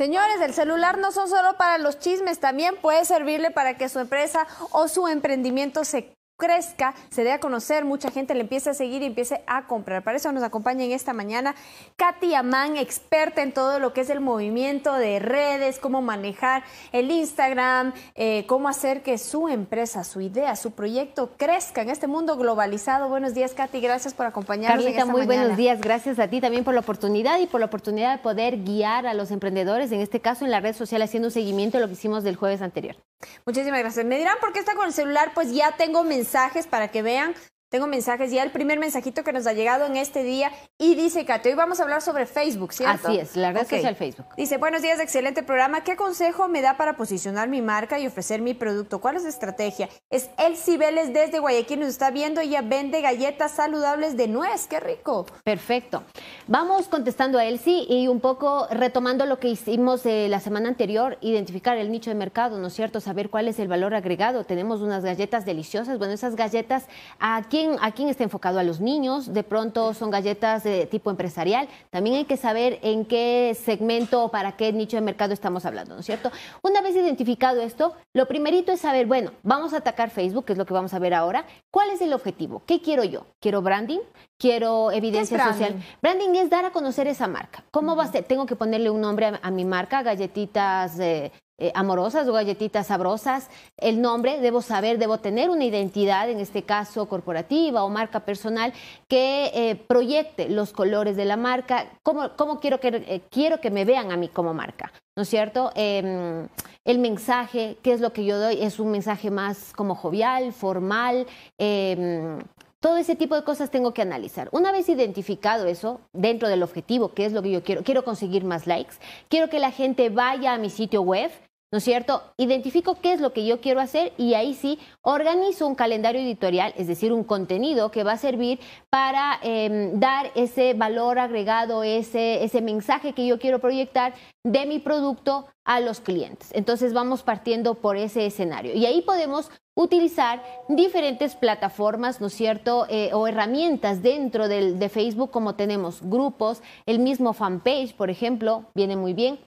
Señores, el celular no son solo para los chismes, también puede servirle para que su empresa o su emprendimiento se crezca, se dé a conocer, mucha gente le empiece a seguir y empiece a comprar. Para eso nos acompaña en esta mañana Katy Amán, experta en todo lo que es el movimiento de redes, cómo manejar el Instagram, eh, cómo hacer que su empresa, su idea, su proyecto crezca en este mundo globalizado. Buenos días, Katy, gracias por acompañarnos. Carlita, muy buenos días, gracias a ti también por la oportunidad y por la oportunidad de poder guiar a los emprendedores, en este caso en la red social, haciendo un seguimiento de lo que hicimos del jueves anterior. Muchísimas gracias. Me dirán por qué está con el celular, pues ya tengo mensajes mensajes para que vean tengo mensajes ya, el primer mensajito que nos ha llegado en este día y dice, Katy, hoy vamos a hablar sobre Facebook, ¿cierto? Así es, la que es el Facebook. Dice, buenos días, excelente programa. ¿Qué consejo me da para posicionar mi marca y ofrecer mi producto? ¿Cuál es la estrategia? Es Elsie Vélez desde Guayaquil, nos está viendo, ella vende galletas saludables de nuez, qué rico. Perfecto. Vamos contestando a Elsie y un poco retomando lo que hicimos eh, la semana anterior, identificar el nicho de mercado, ¿no es cierto? Saber cuál es el valor agregado. Tenemos unas galletas deliciosas, bueno, esas galletas aquí a quién está enfocado a los niños, de pronto son galletas de tipo empresarial. También hay que saber en qué segmento o para qué nicho de mercado estamos hablando, ¿no es cierto? Una vez identificado esto, lo primerito es saber, bueno, vamos a atacar Facebook, que es lo que vamos a ver ahora. ¿Cuál es el objetivo? ¿Qué quiero yo? ¿Quiero branding? quiero evidencia social. Branding es dar a conocer esa marca. ¿Cómo va a ser? Tengo que ponerle un nombre a, mi marca, galletitas de...? Eh, eh, amorosas o galletitas sabrosas. El nombre, debo saber, debo tener una identidad, en este caso corporativa o marca personal, que eh, proyecte los colores de la marca, cómo, quiero, que, eh, quiero que me vean a mí como marca, ¿no es cierto? Em, el mensaje, qué es lo que yo doy, es un mensaje más como jovial, formal. Em, todo ese tipo de cosas tengo que analizar. Una vez identificado eso, dentro del objetivo, que es lo que yo quiero, quiero conseguir más likes, quiero que la gente vaya a mi sitio web ¿no es cierto? Identifico qué es lo que yo quiero hacer y ahí sí organizo un calendario editorial, es decir, un contenido que va a servir para em, dar ese valor agregado, ese, ese mensaje que yo quiero proyectar de mi producto a los clientes. Entonces vamos partiendo por ese escenario y ahí podemos utilizar diferentes plataformas, ¿no es cierto?, eh, o herramientas dentro del, de Facebook como tenemos grupos, el mismo fanpage, por ejemplo, viene muy bien,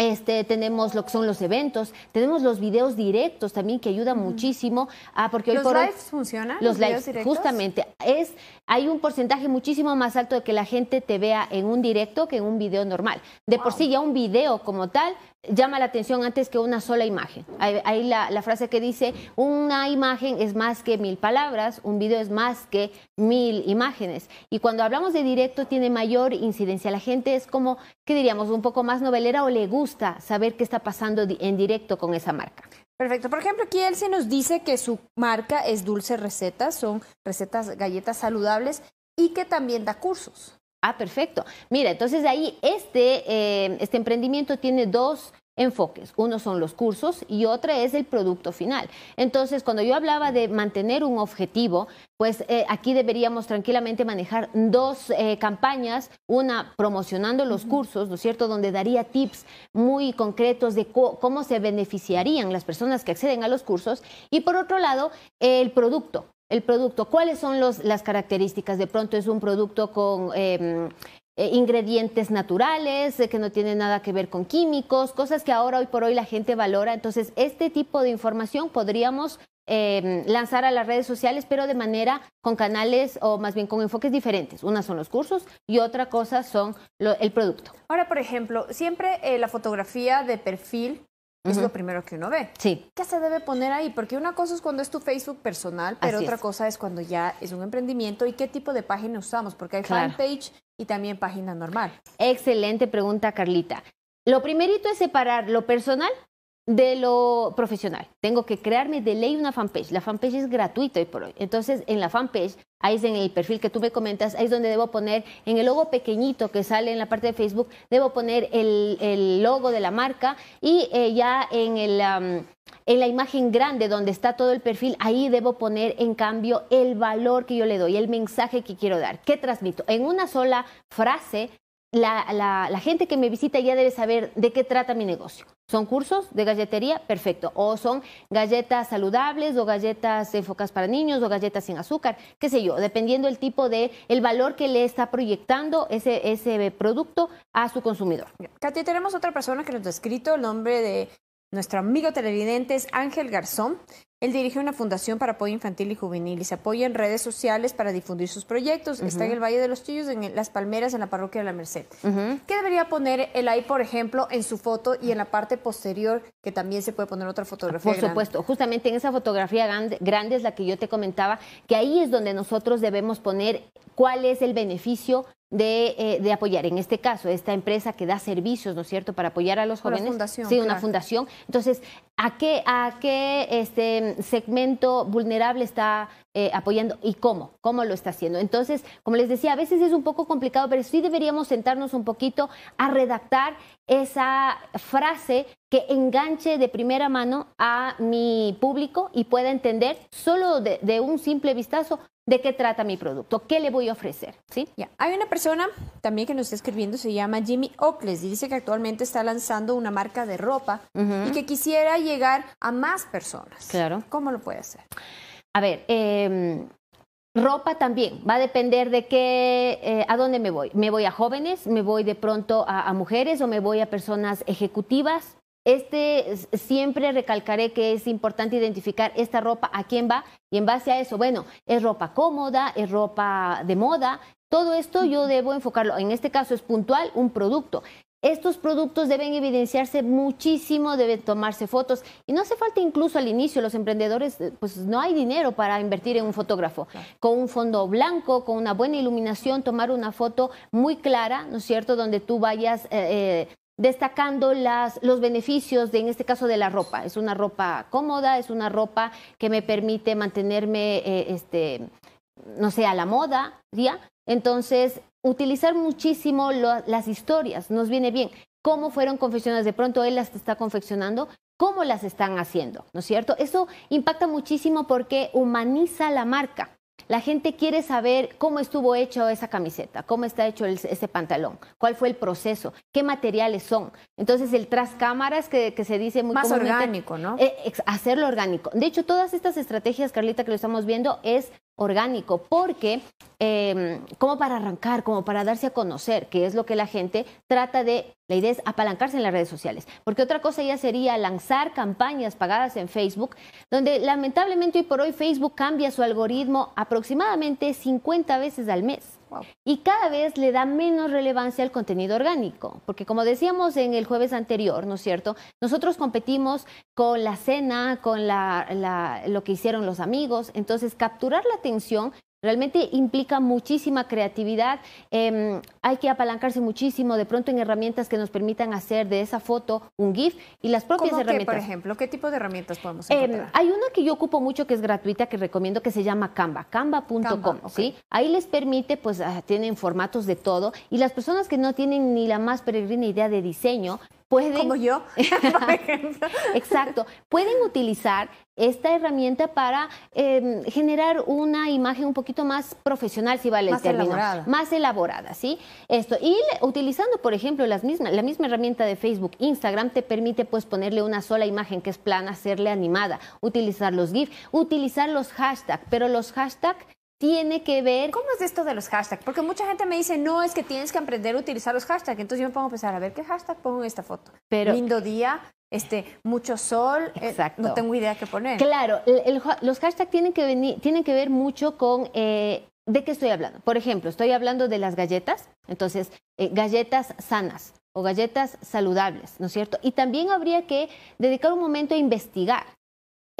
este, tenemos lo que son los eventos, tenemos los videos directos también que ayuda muchísimo a ah, porque hoy ¿Los por lives funcionan? Los, lives justamente es hay un porcentaje muchísimo más alto de que la gente te vea en un directo que en un video normal. De por sí ya un video como tal llama la atención antes que una sola imagen. Hay, la, frase que dice, una imagen es más que mil palabras, un video es más que mil imágenes. Y cuando hablamos de directo tiene mayor incidencia. La gente es como, ¿qué diríamos? Un poco más novelera o le gusta saber qué está pasando en directo con esa marca. Perfecto. Por ejemplo, aquí él se nos dice que su marca es Dulce Recetas, son recetas, galletas saludables y que también da cursos. Ah, perfecto. Mira, entonces ahí este, eh, este emprendimiento tiene dos enfoques. Uno son los cursos y otra es el producto final. Entonces, cuando yo hablaba de mantener un objetivo, pues eh, aquí deberíamos tranquilamente manejar dos eh, campañas, una promocionando los cursos, ¿no es cierto?, donde daría tips muy concretos de cómo se beneficiarían las personas que acceden a los cursos y por otro lado, el producto el producto, cuáles son las características. De pronto es un producto con em, eh, ingredientes naturales, eh, que no tiene nada que ver con químicos, cosas que ahora hoy por hoy la gente valora. Entonces, este tipo de información podríamos em, lanzar a las redes sociales, pero de manera con canales o más bien con enfoques diferentes. Una son los cursos y otra cosa son el producto. Ahora, por ejemplo, siempre eh, la fotografía de perfil es lo primero que uno ve. Sí. ¿Qué se debe poner ahí? Porque una cosa es cuando es tu Facebook personal, pero otra cosa es cuando ya es un emprendimiento y qué tipo de página usamos, porque hay fanpage y también página normal. Excelente pregunta, Carlita. Lo primerito es separar lo personal de lo profesional. Tengo que crearme de ley una fanpage. La fanpage es gratuita hoy por hoy. Entonces, en la fanpage ahí es en el perfil que tú me comentas, ahí es donde debo poner, en el logo pequeñito que sale en la parte de Facebook, debo poner el, logo de la marca y eh, ya en el... en la imagen grande donde está todo el perfil, ahí debo poner en cambio el valor que yo le doy, el mensaje que quiero dar, qué transmito. En una sola frase la, gente que me visita ya debe saber de qué trata mi negocio. ¿Son cursos de galletería? Perfecto. O son galletas saludables o galletas enfocadas para niños o galletas sin azúcar, qué sé yo, dependiendo el tipo de, el valor que le está proyectando ese, ese producto a su consumidor. Katy, tenemos otra persona que nos ha escrito el nombre de nuestro amigo televidente es Ángel Garzón. Él dirige una fundación para apoyo infantil y juvenil y se apoya en redes sociales para difundir sus proyectos. Está en el Valle de los Chillos, en Las Palmeras, en la parroquia de la Merced. ¿Qué debería poner él ahí, por ejemplo, en su foto y en la parte posterior, que también se puede poner otra fotografía? Por supuesto, justamente en esa fotografía grande es la que yo te comentaba, que ahí es donde nosotros debemos poner cuál es el beneficio eh, de, apoyar, en este caso, esta empresa que da servicios, ¿no es cierto?, para apoyar a los jóvenes. Una fundación. Sí, una fundación. Entonces, ¿a qué, a qué este segmento vulnerable está eh, apoyando y cómo, cómo lo está haciendo. Entonces, como les decía, a veces es un poco complicado, pero sí deberíamos sentarnos un poquito a redactar esa frase que enganche de primera mano a mi público y pueda entender solo de, un simple vistazo de qué trata mi producto, qué le voy a ofrecer, ¿sí? Hay una persona también que nos está escribiendo, se llama Jimmy Ockles, y dice que actualmente está lanzando una marca de ropa y que quisiera llegar a más personas. Claro. ¿Cómo lo puede hacer? A ver, em, ropa también, va a depender de qué, eh, a dónde me voy. ¿Me voy a jóvenes? ¿Me voy de pronto a, a mujeres o me voy a personas ejecutivas? Este siempre recalcaré que es importante identificar esta ropa a quién va y en base a eso, bueno, es ropa cómoda, es ropa de moda, todo esto yo debo enfocarlo. En este caso es puntual un producto. Estos productos deben evidenciarse muchísimo, deben tomarse fotos y no hace falta incluso al inicio, los emprendedores, eh, pues no hay dinero para invertir en un fotógrafo. Con un fondo blanco, con una buena iluminación, tomar una foto muy clara, ¿no es cierto?, donde tú vayas eh, eh, destacando las, los beneficios, de, en este caso de la ropa. Es una ropa cómoda, es una ropa que me permite mantenerme, este, no sé, a la moda, ¿ya? Entonces, utilizar muchísimo las historias, nos viene bien. ¿Cómo fueron confeccionadas? De pronto él las está confeccionando, ¿cómo las están haciendo? ¿No es cierto? Eso impacta muchísimo porque humaniza la marca. La gente quiere saber cómo estuvo hecho esa camiseta, cómo está hecho ese pantalón, cuál fue el proceso, qué materiales son. Entonces, el tras cámaras que, se dice muy Más orgánico, ¿no? Eh, hacerlo orgánico. De hecho, todas estas estrategias, Carlita, que lo estamos viendo, es orgánico, porque em, como para arrancar, como para darse a conocer, que es lo que la gente trata de, la idea es apalancarse en las redes sociales, porque otra cosa ya sería lanzar campañas pagadas en Facebook, donde lamentablemente hoy por hoy Facebook cambia su algoritmo aproximadamente 50 veces al mes. Y cada vez le da menos relevancia al contenido orgánico, porque como decíamos en el jueves anterior, ¿no es cierto? Nosotros competimos con la cena, con la, lo que hicieron los amigos, entonces capturar la atención Realmente implica muchísima creatividad, em, hay que apalancarse muchísimo de pronto en herramientas que nos permitan hacer de esa foto un GIF y las propias herramientas. por ejemplo, ¿qué tipo de herramientas podemos em, encontrar? hay una que yo ocupo mucho que es gratuita, que recomiendo que se llama Canva, canva.com, Ahí les permite, pues ah, tienen formatos de todo y las personas que no tienen ni la más peregrina idea de diseño Pueden, Como yo, por ejemplo. Exacto. Pueden utilizar esta herramienta para em, generar una imagen un poquito más profesional, si vale el término. Elaborada. Más elaborada, ¿sí? Esto. Y utilizando, por ejemplo, las la misma herramienta de Facebook, Instagram, te permite pues ponerle una sola imagen que es plana, hacerle animada, utilizar los GIF, utilizar los hashtags, pero los hashtags tiene que ver... ¿Cómo es esto de los hashtags? Porque mucha gente me dice, no, es que tienes que aprender a utilizar los hashtags. Entonces yo me pongo a pensar, a ver, ¿qué hashtag pongo en esta foto? Lindo día, este, mucho sol, eh, no tengo idea qué poner. Claro, los hashtags tienen que, venir, tienen que ver mucho con... Eh, ¿De qué estoy hablando? Por ejemplo, estoy hablando de las galletas, entonces eh, galletas sanas o galletas saludables, ¿no es cierto? Y también habría que dedicar un momento a investigar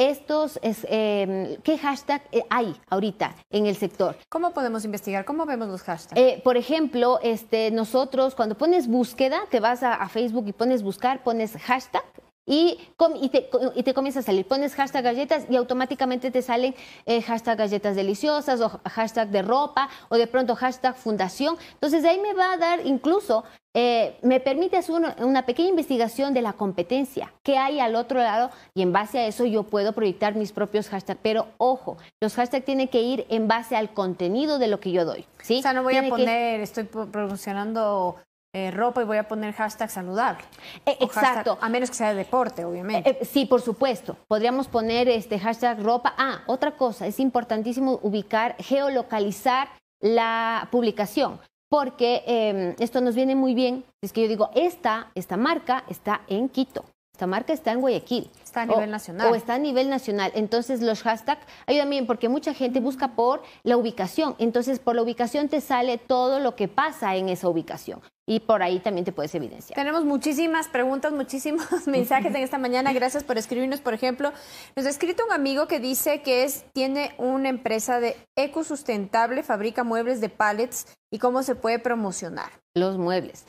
estos, es, em, ¿qué hashtag eh, hay ahorita en el sector? ¿Cómo podemos investigar? ¿Cómo vemos los hashtags? Eh, por ejemplo, este, nosotros cuando pones búsqueda, te vas a Facebook y pones buscar, pones hashtag y, y, te, y, comienza a salir. Pones hashtag galletas y automáticamente te salen eh, hashtag galletas deliciosas o hashtag de ropa o de pronto hashtag fundación. Entonces ahí me va a dar incluso, eh, me permite hacer una, pequeña investigación de la competencia, que hay al otro lado y en base a eso yo puedo proyectar mis propios hashtags. Pero ojo, los hashtags tienen que ir en base al contenido de lo que yo doy. O sea, no voy a poner, estoy promocionando eh, ropa y voy a poner hashtag saludable. Eh, exacto. a menos que sea de deporte, obviamente. Eh, sí, por supuesto. Podríamos poner este hashtag ropa. Ah, otra cosa, es importantísimo ubicar, geolocalizar la publicación, porque em, esto nos viene muy bien. Es que yo digo, esta, esta marca está en Quito. Esta marca está en Guayaquil. Está a nivel nacional. O está a nivel nacional. Entonces los hashtags ayudan bien porque mucha gente busca por la ubicación. Entonces por la ubicación te sale todo lo que pasa en esa ubicación y por ahí también te puedes evidenciar. Tenemos muchísimas preguntas, muchísimos mensajes en esta mañana. Gracias por escribirnos. Por ejemplo, nos ha escrito un amigo que dice que es, tiene una empresa de ecosustentable, fabrica muebles de palets y cómo se puede promocionar. Los muebles.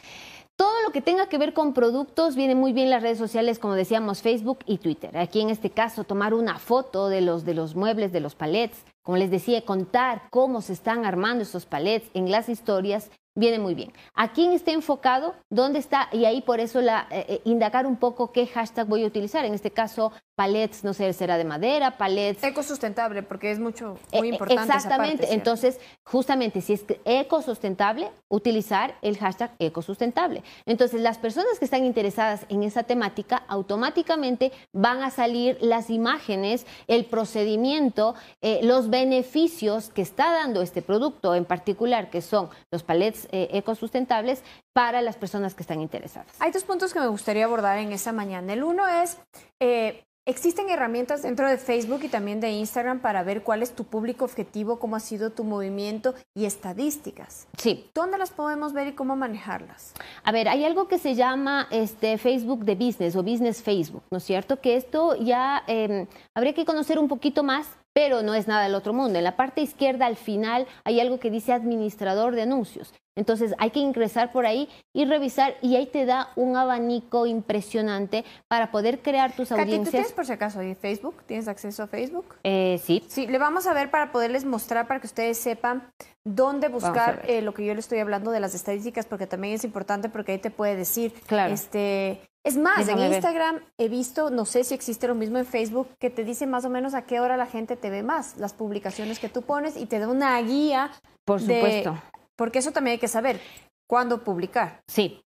Todo lo que tenga que ver con productos viene muy bien las redes sociales, como decíamos, Facebook y Twitter. Aquí en este caso, tomar una foto de los, de los muebles, de los palets, como les decía, contar cómo se están armando esos palets en las historias viene muy bien. ¿A quién está enfocado? ¿Dónde está? Y ahí por eso la, eh, eh, indagar un poco qué hashtag voy a utilizar. En este caso, palets, no sé, será de madera, palets. Ecosustentable, porque es mucho, e, muy importante. Exactamente. Entonces, justamente, si es ecosustentable, utilizar el hashtag ecosustentable. Entonces, las personas que están interesadas en esa temática, automáticamente van a salir las imágenes, el procedimiento, eh, los beneficios que está dando este producto en particular, que son los palets eh, ecosustentables, para las personas que están interesadas. Hay dos puntos que me gustaría abordar en esa mañana. El uno es eh, ¿Existen herramientas dentro de Facebook y también de Instagram para ver cuál es tu público objetivo, cómo ha sido tu movimiento y estadísticas? Sí. ¿Dónde las podemos ver y cómo manejarlas? A ver, hay algo que se llama este, Facebook de Business o Business Facebook, ¿no es cierto? Que esto ya em, habría que conocer un poquito más pero no es nada del otro mundo. En la parte izquierda al final hay algo que dice administrador de anuncios. Entonces hay que ingresar por ahí y revisar y ahí te da un abanico impresionante para poder crear tus audiencias. ¿tú tienes por si acaso Facebook? ¿Tienes acceso a Facebook? Eh, sí. Sí, le vamos a ver para poderles mostrar, para que ustedes sepan dónde buscar eh, lo que yo le estoy hablando de las estadísticas, porque también es importante porque ahí te puede decir claro. este, es más, en Instagram he visto, no sé si existe lo mismo en Facebook, que te dice más o menos a qué hora la gente te ve más, las publicaciones que tú pones y te da una guía. Por supuesto. porque eso también hay que saber cuándo publicar. Sí.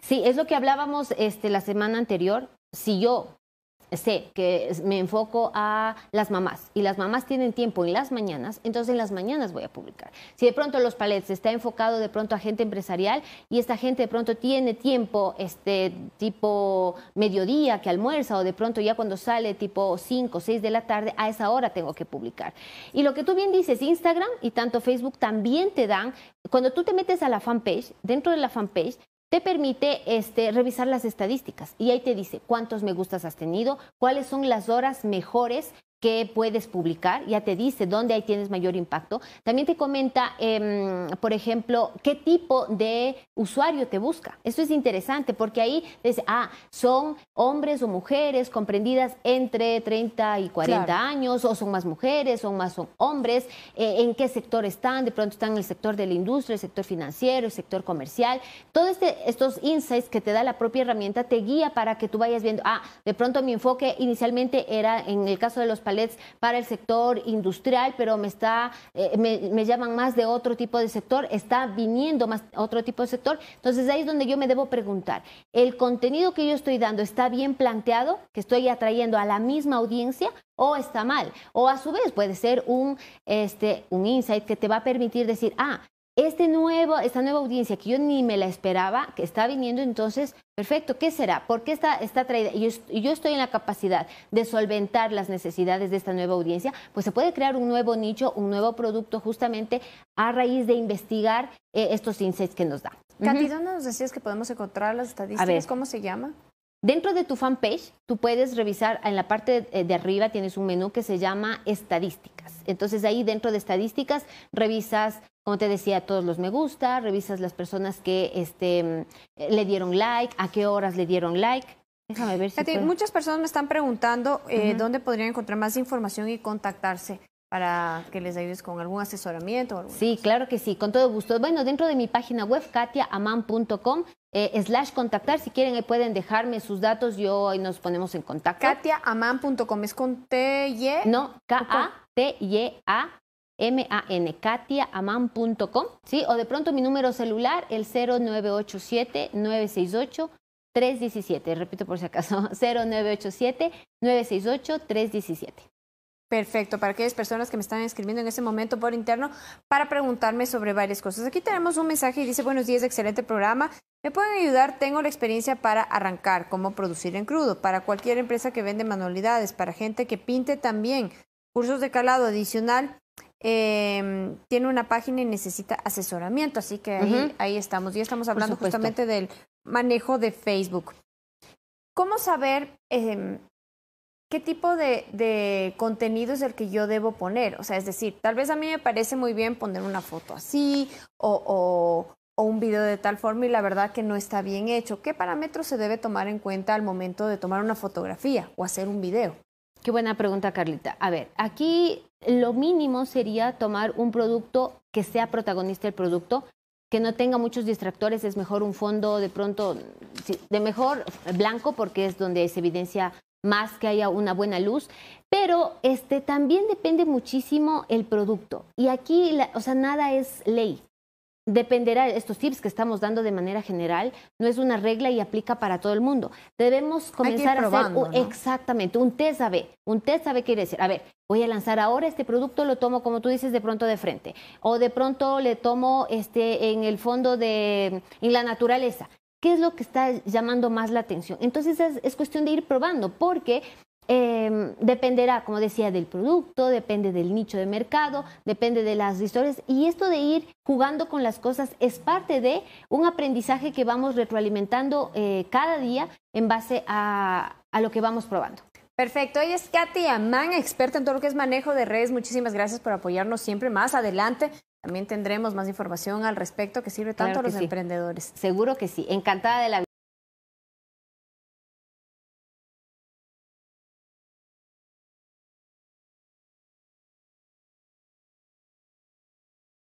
Sí, es lo que hablábamos este, la semana anterior. Si yo sé que me enfoco a las mamás y las mamás tienen tiempo en las mañanas, entonces en las mañanas voy a publicar. Si de pronto los palets está enfocado de pronto a gente empresarial y esta gente de pronto tiene tiempo este tipo mediodía que almuerza o de pronto ya cuando sale tipo 5 o 6 de la tarde, a esa hora tengo que publicar. Y lo que tú bien dices, Instagram y tanto Facebook también te dan, cuando tú te metes a la fanpage, dentro de la fanpage te permite este, revisar las estadísticas y ahí te dice cuántos me gustas has tenido, cuáles son las horas mejores qué puedes publicar, ya te dice dónde ahí tienes mayor impacto. También te comenta, em, por ejemplo, qué tipo de usuario te busca. Esto es interesante porque ahí dice, ah, son hombres o mujeres comprendidas entre 30 y 40 años, o son más mujeres, son más hombres, eh, en qué sector están, de pronto están en el sector de la industria, el sector financiero, el sector comercial. Todos este, estos insights que te da la propia herramienta te guía para que tú vayas viendo, ah, de pronto mi enfoque inicialmente era en el caso de los para el sector industrial, pero me está, eh, me, llaman más de otro tipo de sector, está viniendo más otro tipo de sector. Entonces ahí es donde yo me debo preguntar, ¿el contenido que yo estoy dando está bien planteado, que estoy atrayendo a la misma audiencia o está mal? O a su vez puede ser un, este, un insight que te va a permitir decir, ah, este nuevo, esta nueva audiencia que yo ni me la esperaba, que está viniendo, entonces, perfecto, ¿qué será? ¿Por qué está, traída? Y yo, estoy en la capacidad de solventar las necesidades de esta nueva audiencia, pues se puede crear un nuevo nicho, un nuevo producto justamente a raíz de investigar eh, estos insights que nos da. Cati, nos decías que podemos encontrar las estadísticas? A ver, ¿Cómo se llama? Dentro de tu fanpage, tú puedes revisar, en la parte eh, de arriba tienes un menú que se llama estadísticas. Entonces ahí dentro de estadísticas revisas, como te decía, todos los me gusta, revisas las personas que este, mm, le dieron like, a qué horas le dieron like. Déjame ver si... muchas personas me están preguntando eh, dónde podrían encontrar más información y contactarse para que les ayudes con algún asesoramiento. sí, claro que sí, con todo gusto. Bueno, dentro de mi página web, katiaaman.com, eh, slash contactar. Si quieren, ahí pueden dejarme sus datos. Yo hoy nos ponemos en contacto. KatiaAman.com es con T-Y. No, K-A-T-Y-A-M-A-N. KatiaAman.com. ¿sí? O de pronto mi número celular, el 0987-968-317. Repito por si acaso, 0987-968-317. Perfecto, para aquellas personas que me están escribiendo en ese momento por interno para preguntarme sobre varias cosas. Aquí tenemos un mensaje y dice, buenos días, excelente programa. ¿Me pueden ayudar? Tengo la experiencia para arrancar, cómo producir en crudo, para cualquier empresa que vende manualidades, para gente que pinte también. Cursos de calado adicional. Em, tiene una página y necesita asesoramiento, así que ahí, ahí estamos. Y estamos hablando justamente del manejo de Facebook. ¿Cómo saber em, qué tipo de, contenido es el que yo debo poner? O sea, es decir, tal vez a mí me parece muy bien poner una foto así o o un video de tal forma y la verdad que no está bien hecho. ¿Qué parámetros se debe tomar en cuenta al momento de tomar una fotografía o hacer un video? Qué buena pregunta, Carlita. A ver, aquí lo mínimo sería tomar un producto que sea protagonista del producto, que no tenga muchos distractores, es mejor un fondo de pronto, de mejor blanco porque es donde se evidencia más que haya una buena luz, pero este también depende muchísimo el producto. Y aquí, la, o sea, nada es ley dependerá, de estos tips que estamos dando de manera general, no es una regla y aplica para todo el mundo. Debemos comenzar a hacer exactamente un test A-B. Un test A-B quiere decir, a ver, voy a lanzar ahora este producto, lo tomo, como tú dices, de pronto de frente. O de pronto le tomo este, en el fondo de, en la naturaleza. ¿Qué es lo que está llamando más la atención? Entonces es, es, cuestión de ir probando, porque Em, dependerá, como decía, del producto, depende del nicho de mercado, depende de las historias. Y esto de ir jugando con las cosas es parte de un aprendizaje que vamos retroalimentando eh, cada día en base a, lo que vamos probando. Perfecto. Ella es Katia, Amán, experta en todo lo que es manejo de redes. Muchísimas gracias por apoyarnos siempre. Más adelante también tendremos más información al respecto que sirve tanto a los emprendedores. Seguro que sí. Encantada de la vida.